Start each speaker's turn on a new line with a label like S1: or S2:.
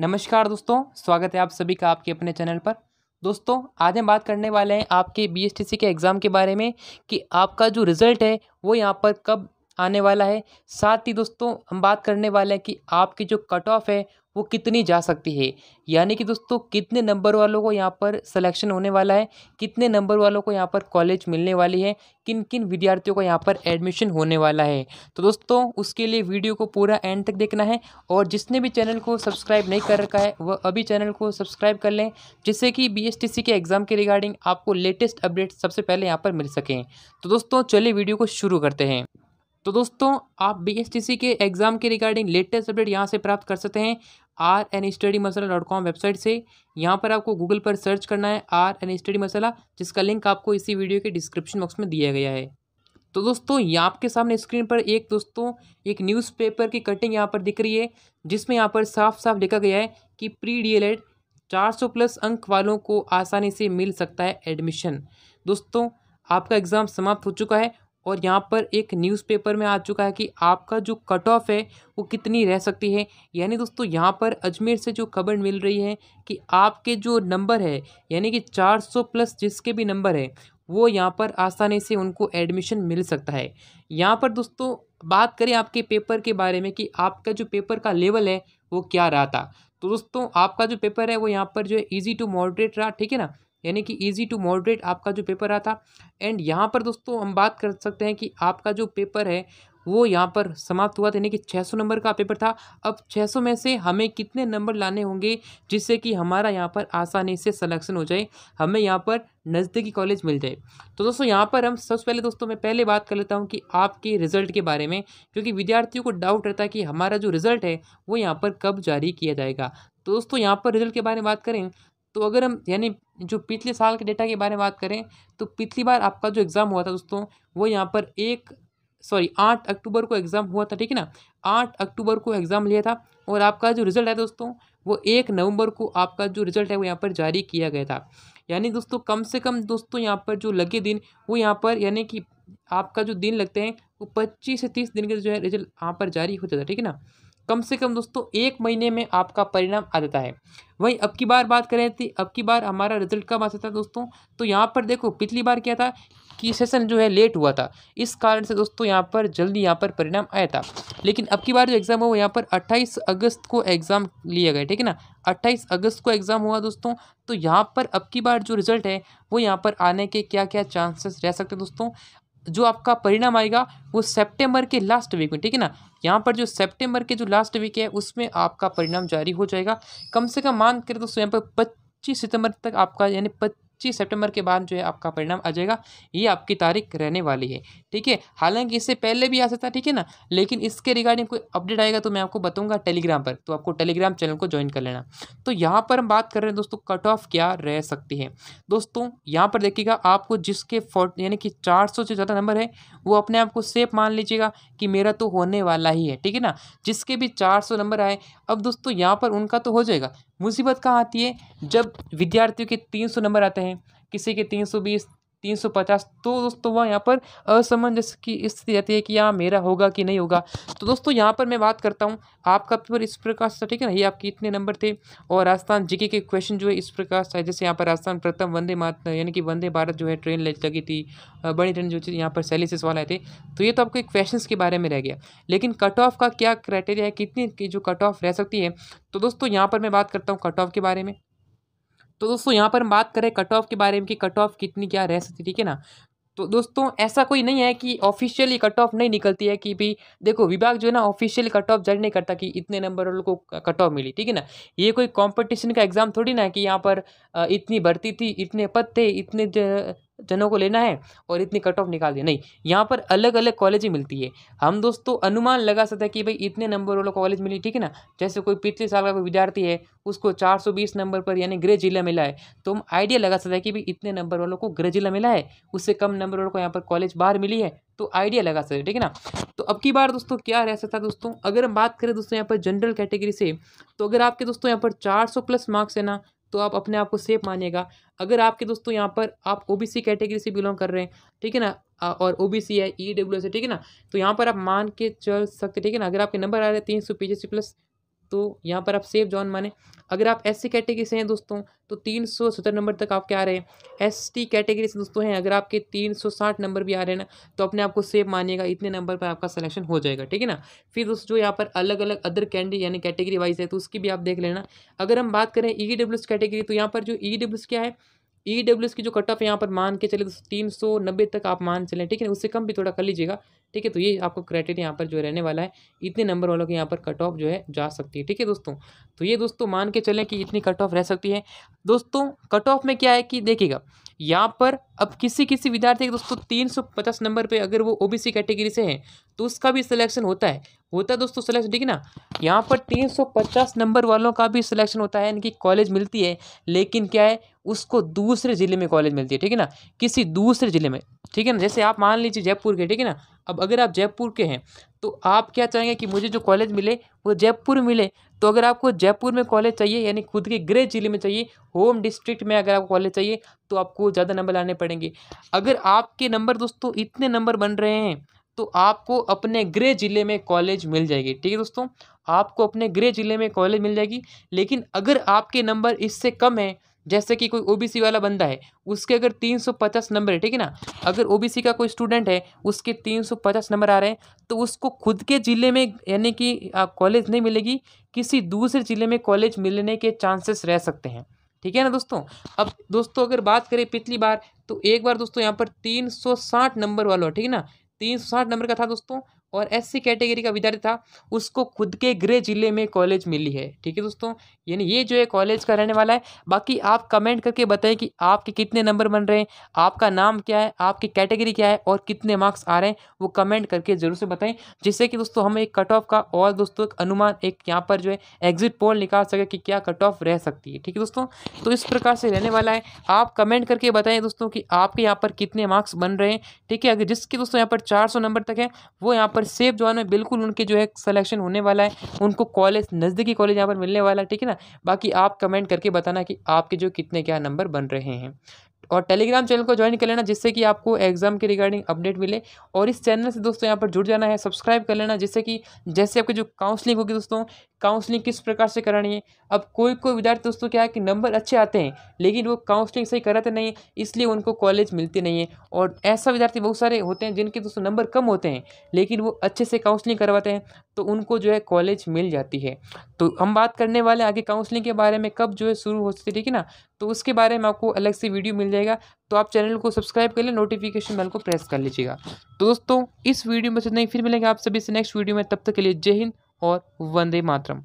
S1: नमस्कार दोस्तों स्वागत है आप सभी का आपके अपने चैनल पर दोस्तों आज हम बात करने वाले हैं आपके बीएसटीसी के एग्ज़ाम के बारे में कि आपका जो रिज़ल्ट है वो यहाँ पर कब आने वाला है साथ ही दोस्तों हम बात करने वाले हैं कि आपकी जो कट ऑफ है वो कितनी जा सकती है यानी कि दोस्तों कितने नंबर वालों को यहाँ पर सिलेक्शन होने वाला है कितने नंबर वालों को यहाँ पर कॉलेज मिलने वाली है किन किन विद्यार्थियों को यहाँ पर एडमिशन होने वाला है तो दोस्तों उसके लिए वीडियो को पूरा एंड तक देखना है और जिसने भी चैनल को सब्सक्राइब नहीं कर रखा है वह अभी चैनल को सब्सक्राइब कर लें जिससे कि बी के एग्ज़ाम के रिगार्डिंग आपको लेटेस्ट अपडेट सबसे पहले यहाँ पर मिल सकें तो दोस्तों चलिए वीडियो को शुरू करते हैं तो दोस्तों आप बी के एग्ज़ाम के रिगार्डिंग लेटेस्ट अपडेट यहाँ से प्राप्त कर सकते हैं R N study masala dot com website से यहाँ पर आपको गूगल पर सर्च करना है आर एन स्टडी मसाला जिसका लिंक आपको इसी वीडियो के डिस्क्रिप्शन बॉक्स में दिया गया है तो दोस्तों यहाँ आपके सामने स्क्रीन पर एक दोस्तों एक न्यूज़पेपर की कटिंग यहाँ पर दिख रही है जिसमें यहाँ पर साफ साफ लिखा गया है कि प्री डी एल एड चार सौ प्लस अंक वालों को आसानी से मिल सकता है एडमिशन दोस्तों आपका एग्ज़ाम समाप्त हो चुका है और यहाँ पर एक न्यूज़पेपर में आ चुका है कि आपका जो कट ऑफ है वो कितनी रह सकती है यानी दोस्तों यहाँ पर अजमेर से जो खबर मिल रही है कि आपके जो नंबर है यानी कि 400 प्लस जिसके भी नंबर है वो यहाँ पर आसानी से उनको एडमिशन मिल सकता है यहाँ पर दोस्तों बात करें आपके पेपर के बारे में कि आपका जो पेपर का लेवल है वो क्या रहा था तो दोस्तों आपका जो पेपर है वो यहाँ पर जो है ईजी टू मॉडरेट रहा ठीक है ना यानी कि ईजी टू मॉडरेट आपका जो पेपर रहा था एंड यहाँ पर दोस्तों हम बात कर सकते हैं कि आपका जो पेपर है वो यहाँ पर समाप्त हुआ था यानी कि 600 नंबर का पेपर था अब 600 में से हमें कितने नंबर लाने होंगे जिससे कि हमारा यहाँ पर आसानी से सलेक्शन हो जाए हमें यहाँ पर नज़दीकी कॉलेज मिल जाए तो दोस्तों यहाँ पर हम सबसे पहले दोस्तों मैं पहले बात कर लेता हूँ कि आपके रिजल्ट के बारे में क्योंकि विद्यार्थियों को डाउट रहता है कि हमारा जो रिजल्ट है वो यहाँ पर कब जारी किया जाएगा तो दोस्तों यहाँ पर रिजल्ट के बारे में बात करें तो अगर हम यानी जो पिछले साल के डेटा के बारे में बात करें तो पिछली बार आपका जो एग्ज़ाम हुआ था दोस्तों वो यहाँ पर एक सॉरी आठ अक्टूबर को एग्ज़ाम हुआ था ठीक है ना आठ अक्टूबर को एग्ज़ाम लिया था और आपका जो रिज़ल्ट है दोस्तों वो एक नवंबर को आपका जो रिज़ल्ट है वो यहाँ पर जारी किया गया था यानी दोस्तों कम से कम दोस्तों यहाँ पर जो लगे दिन वो यहाँ पर यानी कि आपका जो दिन लगते हैं वो पच्चीस से तीस दिन के जो है रिजल्ट यहाँ पर जारी हो जाता है ठीक है ना कम से कम दोस्तों एक महीने में आपका परिणाम आ जाता है वहीं अब की बार बात करें थी अब की बार हमारा रिजल्ट कब आ सकता है दोस्तों तो यहाँ पर देखो पिछली बार क्या था कि सेशन जो है लेट हुआ था इस कारण से दोस्तों यहाँ पर जल्दी यहाँ पर परिणाम आया था लेकिन अब की बार जो एग्ज़ाम हुआ वो यहाँ पर 28 अगस्त को एग्ज़ाम लिया गया ठीक है ना 28 अगस्त को एग्ज़ाम हुआ दोस्तों तो यहाँ पर अब की बार जो रिज़ल्ट है वो यहाँ पर आने के क्या क्या चांसेस रह सकते हैं दोस्तों जो आपका परिणाम आएगा वो सेप्टेम्बर के लास्ट वीक में ठीक है ना यहाँ पर जो सेप्टेम्बर के जो लास्ट वीक है उसमें आपका परिणाम जारी हो जाएगा कम से कम मान करें दोस्तों यहाँ पर पच्चीस सितंबर तक आपका यानी पच्चीस सितंबर के बाद जो है आपका परिणाम आ जाएगा ये आपकी तारीख रहने वाली है ठीक है हालांकि इससे पहले भी आ सकता है ठीक है ना लेकिन इसके रिगार्डिंग कोई अपडेट आएगा तो मैं आपको बताऊंगा टेलीग्राम पर तो आपको टेलीग्राम चैनल को ज्वाइन कर लेना तो यहाँ पर हम बात कर रहे हैं दोस्तों कट ऑफ क्या रह सकती है दोस्तों यहाँ पर देखिएगा आपको जिसके फोर्ट यानी कि चार से ज़्यादा नंबर है वो अपने आप को सेफ मान लीजिएगा कि मेरा तो होने वाला ही है ठीक है ना जिसके भी चार सौ नंबर आए अब दोस्तों यहाँ पर उनका तो हो जाएगा मुसीबत कहाँ आती है जब विद्यार्थियों के तीन सौ नंबर आते हैं किसी के तीन सौ बीस तीन सौ पचास तो दोस्तों वह यहाँ पर असमंजस की स्थिति रहती है कि यहाँ मेरा होगा कि नहीं होगा तो दोस्तों यहाँ पर मैं बात करता हूँ आपका पेपर इस प्रकार से ठीक है ना ये आपके इतने नंबर थे और राजस्थान जीके के क्वेश्चन जो है इस प्रकार से जैसे यहाँ पर राजस्थान प्रथम वंदे मात यानी कि वंदे भारत जो है ट्रेन लगी थी बड़ी ट्रेन जो यहाँ पर सैलिसिस वाले थे तो ये तो आपके क्वेश्चन के बारे में रह गया लेकिन कट ऑफ का क्या क्राइटेरिया है कितनी जो कट ऑफ रह सकती है तो दोस्तों यहाँ पर मैं बात करता हूँ कट ऑफ के बारे में तो दोस्तों यहाँ पर हम बात करें कट ऑफ के बारे में कि कट ऑफ कितनी क्या रह सकती ठीक है ना तो दोस्तों ऐसा कोई नहीं है कि ऑफिशियली कट ऑफ नहीं निकलती है कि भी देखो विभाग जो है ना ऑफिशियली कट ऑफ जज नहीं करता कि इतने नंबर वालों को कट ऑफ मिली ठीक है ना ये कोई कंपटीशन का एग्जाम थोड़ी ना है कि यहाँ पर इतनी भर्ती थी इतने पद थे इतने जनों को लेना है और इतनी कट ऑफ निकाल दिया नहीं यहाँ पर अलग अलग कॉलेज मिलती है हम दोस्तों अनुमान लगा सकते हैं कि भाई इतने नंबर वालों कॉलेज मिली ठीक है ना जैसे कोई पिछले साल का कोई विद्यार्थी है उसको 420 नंबर पर यानी ग्रह जिला मिला है तो हम आइडिया लगा सकते हैं कि भाई इतने नंबर वालों को ग्रह जिला मिला है उससे कम नंबर वालों को यहाँ पर कॉलेज बाहर मिली है तो आइडिया लगा सकते ठीक है ना तो अब की बार दोस्तों क्या रह सकता है दोस्तों अगर हम बात करें दोस्तों यहाँ पर जनरल कैटेगरी से तो अगर आपके दोस्तों यहाँ पर चार प्लस मार्क्स है ना तो आप अपने आप को सेफ मानिएगा अगर आपके दोस्तों यहाँ पर आप ओबीसी कैटेगरी से बिलोंग कर रहे हैं ठीक है ना और ओबीसी है ई डब्ल्यू एस है ठीक है ना तो यहाँ पर आप मान के चल सकते ठीक है ना अगर आपके नंबर आ रहे हैं तीन सौ प्लस तो यहाँ पर आप सेफ जॉन माने अगर आप एस कैटेगरी से हैं दोस्तों तो तीन नंबर तक आप क्या आ रहे हैं एस टी कैटेगरी से दोस्तों हैं अगर आपके तीन सौ साठ नंबर भी आ रहे हैं ना तो अपने आप को सेफ मानिएगा इतने नंबर पर आपका सिलेक्शन हो जाएगा ठीक है ना फिर दोस्तों जो यहाँ पर अलग अलग अदर कैंडी यानी कैटेगरी वाइज है तो उसकी भी आप देख लेना अगर हम बात करें ई e कैटेगरी तो यहाँ पर जो ई e क्या है ई e की जो कट ऑफ यहाँ पर मान के चले तो तीन सौ नब्बे तक आप मान चलें ठीक है उससे कम भी थोड़ा कर लीजिएगा ठीक है तो ये आपको क्राइटेरिया यहाँ पर जो रहने वाला है इतने नंबर वालों के यहाँ पर कट ऑफ जो है जा सकती है ठीक है दोस्तों तो ये दोस्तों मान के चलें कि इतनी कट ऑफ रह सकती है दोस्तों कट ऑफ में क्या है कि देखिएगा यहाँ पर अब किसी किसी विद्यार्थी के दोस्तों तीन सौ पचास नंबर पे अगर वो ओबीसी कैटेगरी से हैं तो उसका भी सिलेक्शन होता है होता है दोस्तों सिलेक्शन ठीक है ना यहाँ पर 350 नंबर वालों का भी सिलेक्शन होता है यानी कि कॉलेज मिलती है लेकिन क्या है उसको दूसरे ज़िले में कॉलेज मिलती है ठीक है ना किसी दूसरे ज़िले में ठीक है ना जैसे आप मान लीजिए जयपुर के ठीक है ना अब अगर आप जयपुर के हैं तो आप क्या चाहेंगे कि मुझे जो कॉलेज मिले वो जयपुर मिले तो अगर आपको जयपुर में कॉलेज चाहिए यानी खुद के गृह जिले में चाहिए होम डिस्ट्रिक्ट में अगर आपको कॉलेज चाहिए तो आपको ज़्यादा नंबर लाने पड़ेंगे अगर आपके नंबर दोस्तों इतने नंबर बन रहे हैं तो आपको अपने गृह ज़िले में कॉलेज मिल जाएगी ठीक है दोस्तों आपको अपने गृह ज़िले में कॉलेज मिल जाएगी लेकिन अगर आपके नंबर इससे कम है जैसे कि कोई ओबीसी वाला बंदा है उसके अगर 350 नंबर है ठीक है ना अगर ओबीसी का कोई स्टूडेंट है उसके 350 नंबर आ रहे हैं तो उसको खुद के ज़िले में यानी कि कॉलेज नहीं मिलेगी किसी दूसरे ज़िले में कॉलेज मिलने के चांसेस रह सकते हैं ठीक है ना दोस्तों अब दोस्तों अगर बात करें पिछली बार तो एक बार दोस्तों यहाँ पर साठ नंबर वालों ठीक है ना तीन सौ साठ नंबर का था दोस्तों और एससी कैटेगरी का विद्यार्थी था उसको खुद के गृह जिले में कॉलेज मिली है ठीक है दोस्तों यानी ये जो है कॉलेज का रहने वाला है बाकी आप कमेंट करके बताएं कि आपके कितने नंबर बन रहे हैं आपका नाम क्या है आपकी कैटेगरी क्या है और कितने मार्क्स आ रहे हैं वो कमेंट करके जरूर से बताएं जिससे कि दोस्तों हम एक कट ऑफ का और दोस्तों अनुमान एक यहाँ पर जो है एग्जिट पोल निकाल सके कि क्या कट ऑफ रह सकती है ठीक है दोस्तों तो इस प्रकार से रहने वाला है आप कमेंट करके बताएं दोस्तों कि आपके यहाँ पर कितने मार्क्स बन रहे हैं ठीक है अगर जिसके दोस्तों यहाँ पर चार नंबर तक है वो यहाँ पर और सेफ जोन में बिल्कुल उनके जो है सिलेक्शन होने वाला है उनको कॉलेज नज़दीकी कॉलेज यहाँ पर मिलने वाला है ठीक है ना बाकी आप कमेंट करके बताना कि आपके जो कितने क्या नंबर बन रहे हैं और टेलीग्राम चैनल को ज्वाइन कर लेना जिससे कि आपको एग्जाम के रिगार्डिंग अपडेट मिले और इस चैनल से दोस्तों यहाँ पर जुड़ जाना है सब्सक्राइब कर लेना जिससे कि जैसे आपके जो काउंसलिंग होगी दोस्तों काउंसलिंग किस प्रकार से करानी है अब कोई कोई विद्यार्थी दोस्तों क्या है कि नंबर अच्छे आते हैं लेकिन वो काउंसलिंग सही कराते नहीं है इसलिए उनको कॉलेज मिलते नहीं है और ऐसा विद्यार्थी बहुत सारे होते हैं जिनके दोस्तों नंबर कम होते हैं लेकिन वो अच्छे से काउंसलिंग करवाते हैं तो उनको जो है कॉलेज मिल जाती है तो हम बात करने वाले आगे काउंसलिंग के बारे में कब जो है शुरू हो सकती है ठीक है ना तो उसके बारे में आपको अलग से वीडियो मिल जाएगा तो आप चैनल को सब्सक्राइब कर लें नोटिफिकेशन बेल को प्रेस कर लीजिएगा दोस्तों इस वीडियो में इतना नहीं फिर मिलेंगे आप सभी से नेक्स्ट वीडियो में तब तक के लिए जय हिंद और वंदे मातरम